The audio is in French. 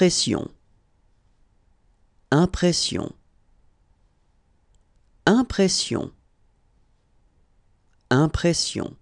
Impression. Impression. Impression. Impression.